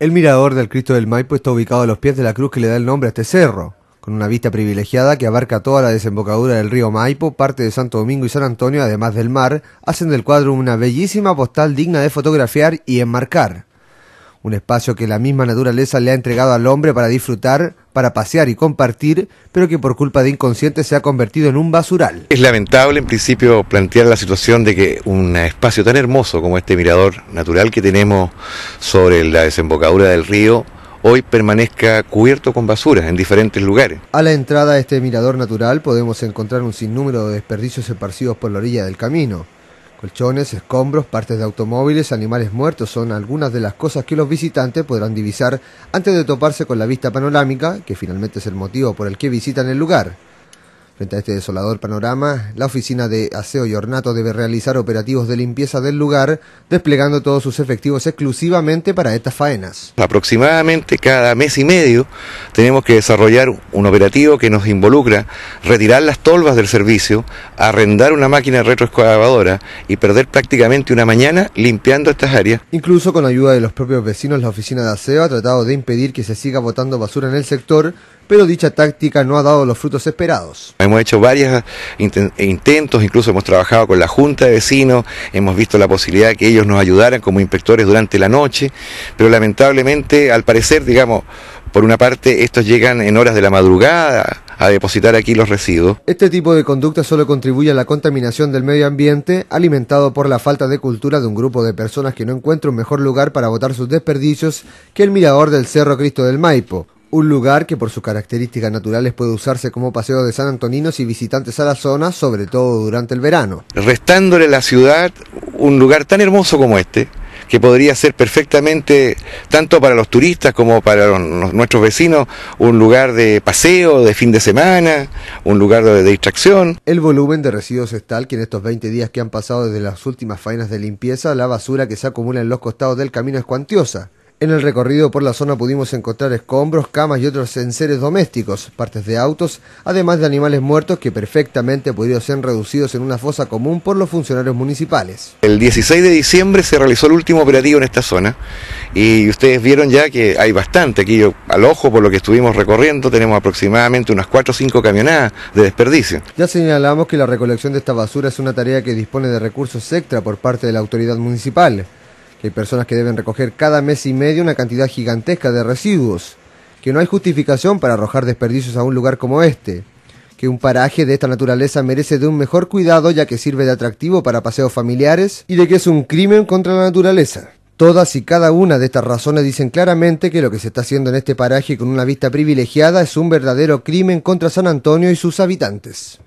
El mirador del Cristo del Maipo está ubicado a los pies de la cruz que le da el nombre a este cerro, con una vista privilegiada que abarca toda la desembocadura del río Maipo, parte de Santo Domingo y San Antonio, además del mar, hacen del cuadro una bellísima postal digna de fotografiar y enmarcar. Un espacio que la misma naturaleza le ha entregado al hombre para disfrutar para pasear y compartir, pero que por culpa de inconscientes se ha convertido en un basural. Es lamentable en principio plantear la situación de que un espacio tan hermoso como este mirador natural que tenemos sobre la desembocadura del río, hoy permanezca cubierto con basura en diferentes lugares. A la entrada de este mirador natural podemos encontrar un sinnúmero de desperdicios esparcidos por la orilla del camino Colchones, escombros, partes de automóviles, animales muertos son algunas de las cosas que los visitantes podrán divisar antes de toparse con la vista panorámica, que finalmente es el motivo por el que visitan el lugar. Frente a este desolador panorama, la Oficina de Aseo y Ornato debe realizar operativos de limpieza del lugar, desplegando todos sus efectivos exclusivamente para estas faenas. Aproximadamente cada mes y medio tenemos que desarrollar un operativo que nos involucra retirar las tolvas del servicio, arrendar una máquina retroexcavadora y perder prácticamente una mañana limpiando estas áreas. Incluso con ayuda de los propios vecinos, la Oficina de Aseo ha tratado de impedir que se siga botando basura en el sector, pero dicha táctica no ha dado los frutos esperados hemos hecho varios e intentos, incluso hemos trabajado con la Junta de Vecinos, hemos visto la posibilidad de que ellos nos ayudaran como inspectores durante la noche, pero lamentablemente, al parecer, digamos, por una parte, estos llegan en horas de la madrugada a depositar aquí los residuos. Este tipo de conducta solo contribuye a la contaminación del medio ambiente, alimentado por la falta de cultura de un grupo de personas que no encuentra un mejor lugar para botar sus desperdicios que el mirador del Cerro Cristo del Maipo, un lugar que por sus características naturales puede usarse como paseo de San Antoninos y visitantes a la zona, sobre todo durante el verano. Restándole a la ciudad un lugar tan hermoso como este, que podría ser perfectamente, tanto para los turistas como para nuestros vecinos, un lugar de paseo, de fin de semana, un lugar de, de, distracción. El volumen de residuos es tal que en estos 20 días que han pasado desde las últimas faenas de limpieza, la basura que se acumula en los costados del camino es cuantiosa. En el recorrido por la zona pudimos encontrar escombros, camas y otros enseres domésticos, partes de autos, además de animales muertos que perfectamente pudieron ser reducidos en una fosa común por los funcionarios municipales. El 16 de diciembre se realizó el último operativo en esta zona y ustedes vieron ya que hay bastante aquí al ojo por lo que estuvimos recorriendo, tenemos aproximadamente unas 4 o 5 camionadas de desperdicio. Ya señalamos que la recolección de esta basura es una tarea que dispone de recursos extra por parte de la autoridad municipal que hay personas que deben recoger cada mes y medio una cantidad gigantesca de residuos, que no hay justificación para arrojar desperdicios a un lugar como este, que un paraje de esta naturaleza merece de un mejor cuidado ya que sirve de atractivo para paseos familiares y de que es un crimen contra la naturaleza. Todas y cada una de estas razones dicen claramente que lo que se está haciendo en este paraje con una vista privilegiada es un verdadero crimen contra San Antonio y sus habitantes.